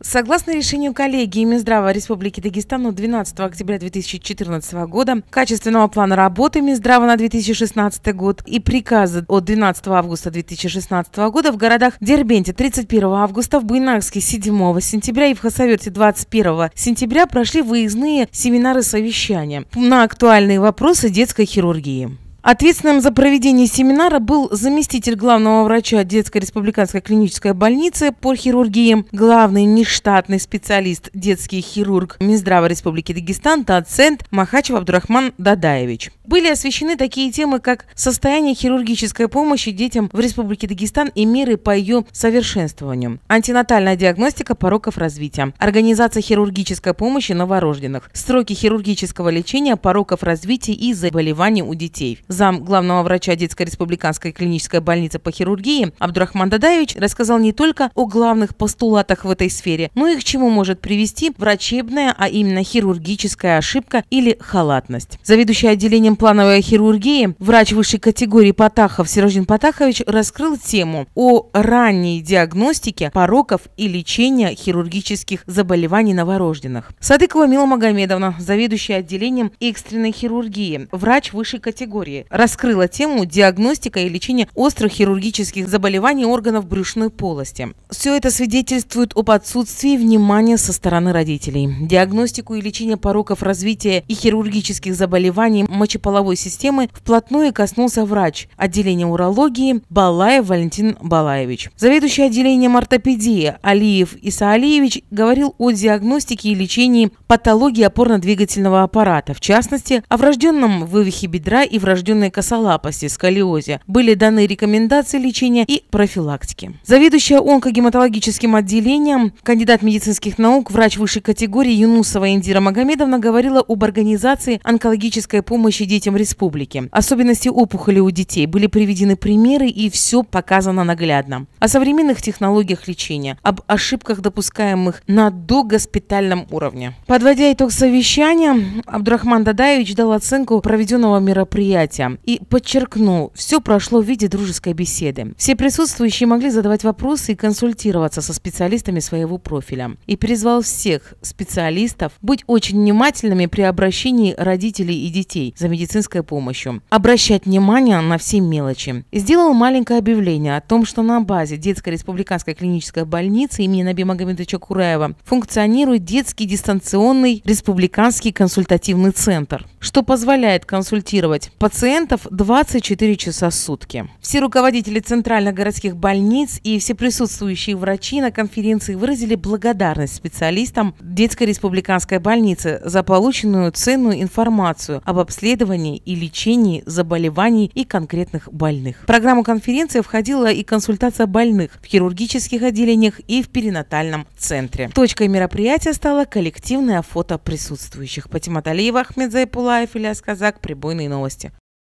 Согласно решению коллегии Минздрава Республики Дагестан от 12 октября 2014 года, качественного плана работы Минздрава на 2016 год и приказа от 12 августа 2016 года в городах Дербенте 31 августа, в Буйнакске 7 сентября и в Хасаверте 21 сентября прошли выездные семинары совещания на актуальные вопросы детской хирургии. Ответственным за проведение семинара был заместитель главного врача Детской республиканской клинической больницы по хирургии, главный нештатный специалист, детский хирург Минздрава Республики Дагестан, доцент Махачев Абдурахман Дадаевич. Были освещены такие темы, как состояние хирургической помощи детям в Республике Дагестан и меры по ее совершенствованию, антинатальная диагностика пороков развития, организация хирургической помощи новорожденных, сроки хирургического лечения пороков развития и заболеваний у детей. Зам главного врача детской республиканской клинической больницы по хирургии Абдурахман Дадаевич рассказал не только о главных постулатах в этой сфере, но и к чему может привести врачебная, а именно хирургическая ошибка или халатность. Заведующий отделением плановой хирургии врач высшей категории Потахов Сережин Потахович раскрыл тему о ранней диагностике пороков и лечения хирургических заболеваний новорожденных. Садыкова Мила Магомедовна, заведующая отделением экстренной хирургии, врач высшей категории, раскрыла тему диагностика и лечения острых хирургических заболеваний органов брюшной полости. Все это свидетельствует об отсутствии внимания со стороны родителей. Диагностику и лечение пороков развития и хирургических заболеваний мочеположения половой системы вплотную коснулся врач отделения урологии Балаев Валентин Балаевич. Заведующий отделением ортопедии Алиев Исаалиевич говорил о диагностике и лечении патологии опорно-двигательного аппарата, в частности, о врожденном вывихе бедра и врожденной косолапости, сколиозе. Были даны рекомендации лечения и профилактики. Заведующая онкогематологическим отделением, кандидат медицинских наук, врач высшей категории Юнусова Индира Магомедовна говорила об организации онкологической помощи детям детям республики. Особенности опухоли у детей были приведены примеры и все показано наглядно. О современных технологиях лечения, об ошибках, допускаемых на догоспитальном уровне. Подводя итог совещания, Абдурахман Дадаевич дал оценку проведенного мероприятия и подчеркнул, все прошло в виде дружеской беседы. Все присутствующие могли задавать вопросы и консультироваться со специалистами своего профиля. И призвал всех специалистов быть очень внимательными при обращении родителей и детей за медицинской медицинской помощью. Обращать внимание на все мелочи. Сделал маленькое объявление о том, что на базе Детской республиканской клинической больницы имени Наби Магомедовича Кураева функционирует детский дистанционный республиканский консультативный центр, что позволяет консультировать пациентов 24 часа в сутки. Все руководители центральных городских больниц и все присутствующие врачи на конференции выразили благодарность специалистам Детской республиканской больницы за полученную ценную информацию об обследовании исследований и лечении заболеваний и конкретных больных. В программу конференции входила и консультация больных в хирургических отделениях и в перинатальном центре. Точкой мероприятия стало коллективное фото присутствующих. Патимат Алиева, Ахмед Зайпулаев, Ильяс Казак, Прибойные новости.